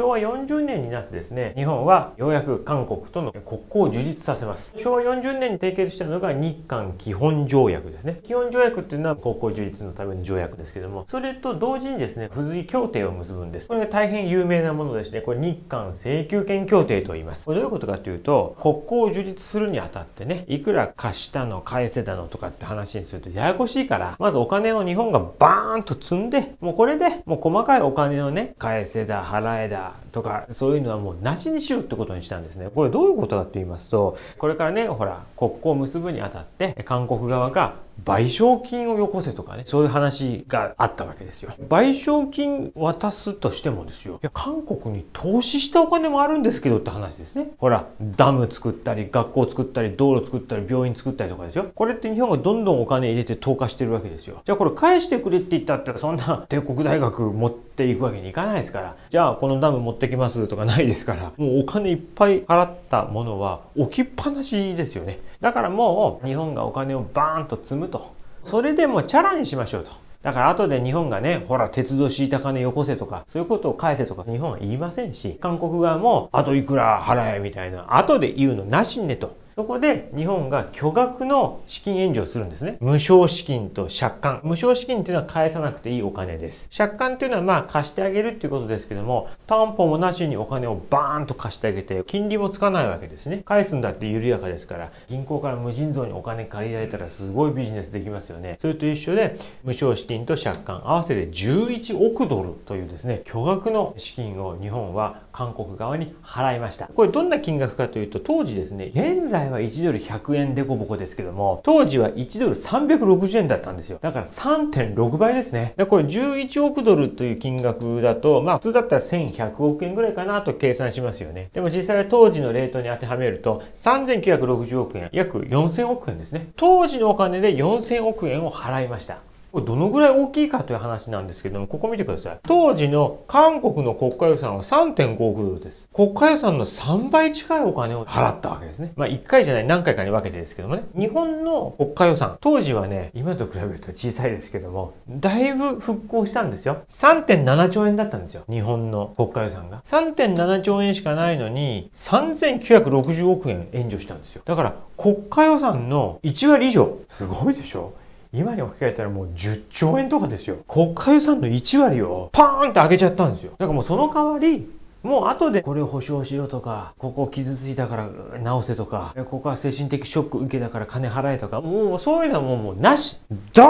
昭和40年になってですね、日本はようやく韓国との国交を樹立させます。昭和40年に締結したのが日韓基本条約ですね。基本条約っていうのは国交樹立のための条約ですけども、それと同時にですね、付随協定を結ぶんです。これが大変有名なものですね、これ日韓請求権協定と言います。これどういうことかというと、国交を樹立するにあたってね、いくら貸したの、返せたのとかって話にするとややこしいから、まずお金を日本がバーンと積んで、もうこれで、もう細かいお金をね、返せだ、払えだ、God とかそういうのはもうなしにしようってことにしたんですねこれどういうことかって言いますとこれからねほら国交を結ぶにあたって韓国側が賠償金をよこせとかねそういう話があったわけですよ賠償金渡すとしてもですよいや韓国に投資したお金もあるんですけどって話ですねほらダム作ったり学校作ったり道路作ったり病院作ったりとかですよこれって日本がどんどんお金入れて投下してるわけですよじゃあこれ返してくれって言ったったらそんな帝国大学持っていくわけにいかないですからじゃあこのダム持ってってきますとかないですから もうお金いっぱい払ったものは置きっぱなしですよねだからもう日本がお金をバーンと積むとそれでもチャラにしましょうとだから後で日本がね、ほら、鉄道敷いた金よこせとか、そういうことを返せとか、日本は言いませんし、韓国側も、あといくら払えみたいな、後で言うのなしねと。そこで日本が巨額の資金援助をするんですね。無償資金と借款。無償資金っていうのは返さなくていいお金です。借款っていうのはまあ貸してあげるっていうことですけども、担保もなしにお金をバーンと貸してあげて、金利もつかないわけですね。返すんだって緩やかですから、銀行から無尽蔵にお金借りられたらすごいビジネスできますよね。それと一緒で、無償資金と借款、合わせて11億ドルというですね、巨額の資金を日本は韓国側に払いました。これどんな金額かというと、当時ですね、現在代は1ドル100円デコボコですけども、当時は1ドル360円だったんですよ。だから3.6倍ですね。で、これ11億ドルという金額だと、まあ普通だったら1100億円ぐらいかなと計算しますよね。でも実際は当時のレートに当てはめると、3960億円、約4000億円ですね。当時のお金で4000億円を払いました。これどのぐらい大きいかという話なんですけども、ここ見てください。当時の韓国の国家予算は3.5億ドルです。国家予算の3倍近いお金を払ったわけですね。まあ1回じゃない何回かに分けてですけどもね。日本の国家予算、当時はね、今と比べると小さいですけども、だいぶ復興したんですよ。3.7兆円だったんですよ。日本の国家予算が。3.7兆円しかないのに、3960億円援助したんですよ。だから国家予算の1割以上。すごいでしょ今に置き換えたらもう10兆円とかですよ。国家予算の1割をパーンって上げちゃったんですよ。だからもうその代わり、もう後でこれを保証しろとか、ここ傷ついたから直せとか、ここは精神的ショック受けたから金払えとか、もうそういうのはもうもうなし。ド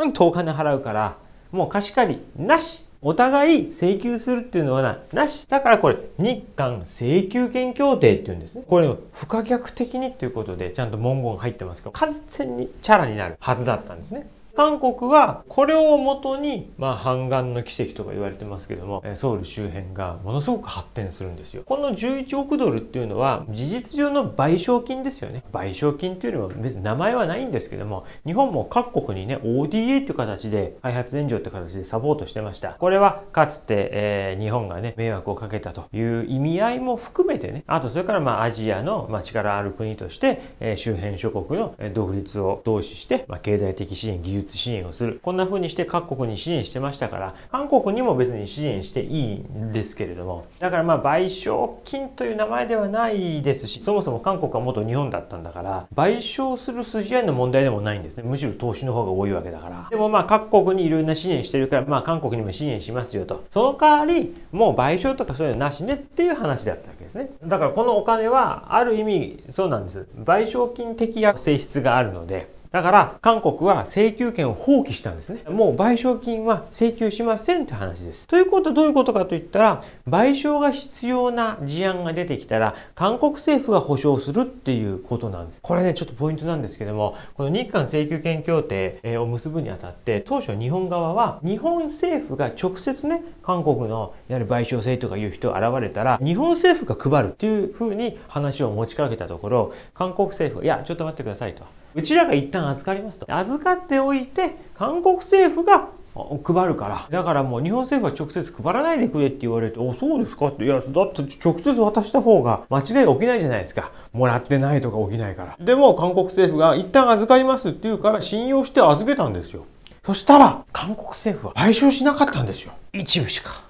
ーンとお金払うから、もう貸し借りなしお互い請求するっていうのはなし。だからこれ、日韓請求権協定っていうんですね。これ、不可逆的にっていうことで、ちゃんと文言入ってますけど、完全にチャラになるはずだったんですね。韓国はこれをもとに、まあ、半岸の奇跡とか言われてますけどもソウル周辺がものすごく発展するんですよこの11億ドルっていうのは事実上の賠償金ですよね賠償金っていうよりも別に名前はないんですけども日本も各国にね ODA っていう形で開発援助って形でサポートしてましたこれはかつて、えー、日本がね迷惑をかけたという意味合いも含めてねあとそれからまあアジアの、まあ、力ある国として、えー、周辺諸国の独立を同志して、まあ、経済的支援技術支援をする。こんな風にして各国に支援してましたから、韓国にも別に支援していいんですけれども、だからまあ賠償金という名前ではないですし、そもそも韓国は元日本だったんだから、賠償する筋合いの問題でもないんですね。むしろ投資の方が多いわけだから。でもまあ各国にいろんな支援してるから、まあ韓国にも支援しますよと。その代わり、もう賠償とかそういうのなしねっていう話だったわけですね。だからこのお金は、ある意味、そうなんです。賠償金的性質があるので、だから、韓国は請求権を放棄したんですね。もう賠償金は請求しませんって話です。ということはどういうことかといったら、賠償が必要な事案が出てきたら、韓国政府が保証するっていうことなんです。これね、ちょっとポイントなんですけども、この日韓請求権協定を結ぶにあたって、当初日本側は、日本政府が直接ね、韓国のやる賠償制とかいう人が現れたら、日本政府が配るっていうふうに話を持ちかけたところ、韓国政府が、いや、ちょっと待ってくださいと。うちらが一旦預かりますと。預かっておいて、韓国政府が配るから。だからもう日本政府は直接配らないでくれって言われて、お、そうですかって。いや、だって直接渡した方が間違いが起きないじゃないですか。もらってないとか起きないから。でも韓国政府が一旦預かりますって言うから信用して預けたんですよ。そしたら、韓国政府は賠償しなかったんですよ。一部しか。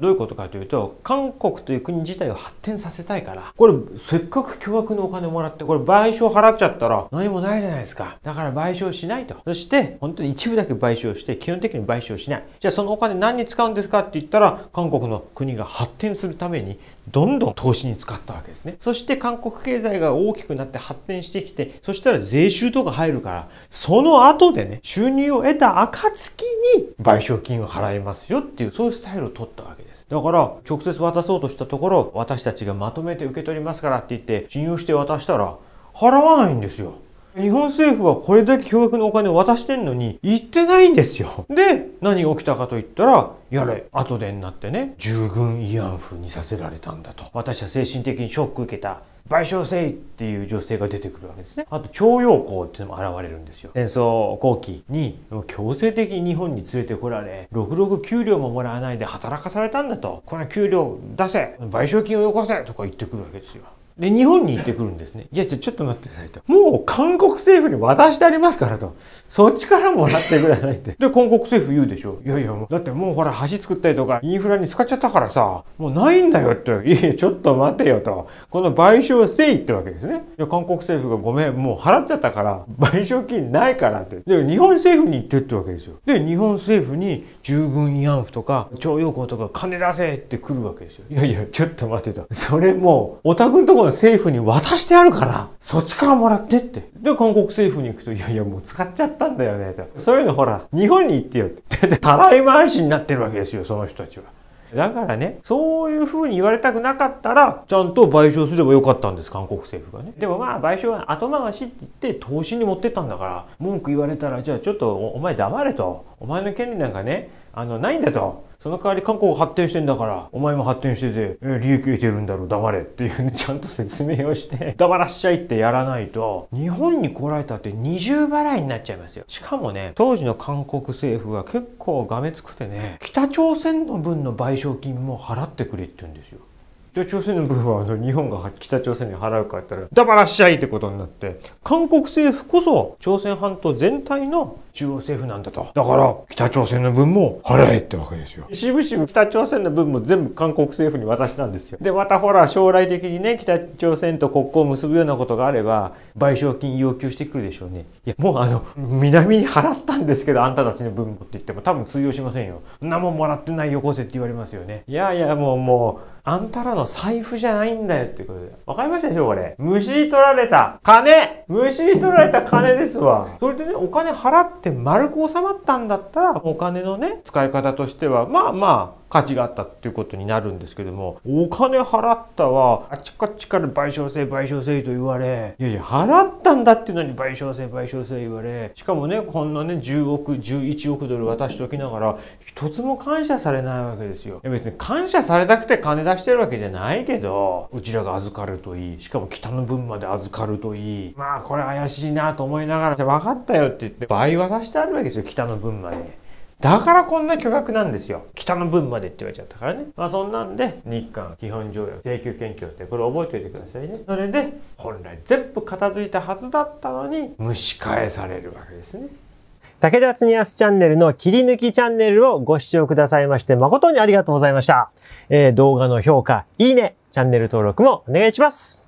どういうことかというと、韓国という国自体を発展させたいから、これせっかく巨額のお金をもらって、これ賠償払っちゃったら何もないじゃないですか。だから賠償しないと。そして、本当に一部だけ賠償して、基本的に賠償しない。じゃあそのお金何に使うんですかって言ったら、韓国の国が発展するためにどんどん投資に使ったわけですね。そして韓国経済が大きくなって発展してきて、そしたら税収とか入るから、その後でね、収入を得た暁に賠償金を払いますよっていう、そういうスタイルを取ったわけです。だから、直接渡そうとしたところ、私たちがまとめて受け取りますからって言って、信用して渡したら、払わないんですよ。日本政府はこれだけ巨額のお金を渡してんのに、行ってないんですよ。で、何が起きたかといったら、やれ、後でになってね、従軍慰安婦にさせられたんだと。私は精神的にショック受けた。賠償せいっていう女性が出てくるわけですね。あと、徴用工っていうのも現れるんですよ。戦争後期に強制的に日本に連れてこられ、ろくろく給料ももらわないで働かされたんだと。これは給料出せ賠償金をよこせとか言ってくるわけですよ。で、日本に行ってくるんですね。いや、ちょ、ちょっと待ってくださいと。もう韓国政府に渡してありますからと。そっちからもらってくださいって。で、韓国政府言うでしょ。いやいや、だってもうほら、橋作ったりとか、インフラに使っちゃったからさ、もうないんだよって。いや、ちょっと待てよと。この賠償せいってわけですね。いや、韓国政府がごめん、もう払っちゃったから、賠償金ないからって。で、日本政府に行ってってわけですよ。で、日本政府に従軍慰安婦とか、徴用工とか金出せって来るわけですよ。いやいや、ちょっと待てと。それもう、タクのとこ政府に渡してあるから、そっちからもらってって。で、韓国政府に行くと、いやいや、もう使っちゃったんだよね、と。そういうのほら、日本に行ってよって。たらい回しになってるわけですよ、その人たちは。だからね、そういう風に言われたくなかったら、ちゃんと賠償すればよかったんです、韓国政府がね。でもまあ、賠償は後回しって言って、投資に持ってったんだから、文句言われたら、じゃあちょっとお前黙れと。お前の権利なんかね、あの、ないんだと。その代わり韓国発展してんだから、お前も発展してて、え利益得てるんだろ、黙れっていうね、ちゃんと説明をして、黙らしちゃいってやらないと、日本に来られたって二重払いになっちゃいますよ。しかもね、当時の韓国政府は結構がめつくてね、北朝鮮の分の賠償金も払ってくれって言うんですよ。北朝鮮の部分は日本が北朝鮮に払うかっったら、黙からしちゃいってことになって、韓国政府こそ朝鮮半島全体の中央政府なんだとだから北朝鮮の分も払えってわけですよしぶしぶ北朝鮮の分も全部韓国政府に渡したんですよでまたほら将来的にね北朝鮮と国交を結ぶようなことがあれば賠償金要求してくるでしょうねいやもうあの南に払ったんですけどあんたたちの分もって言っても多分通用しませんよそんなもんもらってないよこせって言われますよねいやいやもうもうあんたらの財布じゃないんだよってことで。わかりましたでしょこれ。虫取られた金虫取られた金ですわ。それでね、お金払ってで丸く収まったんだったらお金のね使い方としてはまあまあ価値があったっていうことになるんですけどもお金払ったはあちこちから賠償性賠償制と言われいやいや払ったんだっていうのに賠償性賠償性言われしかもねこんなね10億11億ドル渡しておきながら一つも感謝されないわけですよいや別に感謝されたくて金出してるわけじゃないけどうちらが預かるといいしかも北の分まで預かるといいまあこれ怪しいなと思いながら分かったよって言って倍渡してあるわけですよ北の分まで。だからこんな巨額なんですよ。北の分までって言われちゃったからね。まあそんなんで、日韓基本条約、求研権協て、これ覚えておいてくださいね。それで、本来全部片付いたはずだったのに、蒸し返されるわけですね。武田恒康チャンネルの切り抜きチャンネルをご視聴くださいまして、誠にありがとうございました。えー、動画の評価、いいね、チャンネル登録もお願いします。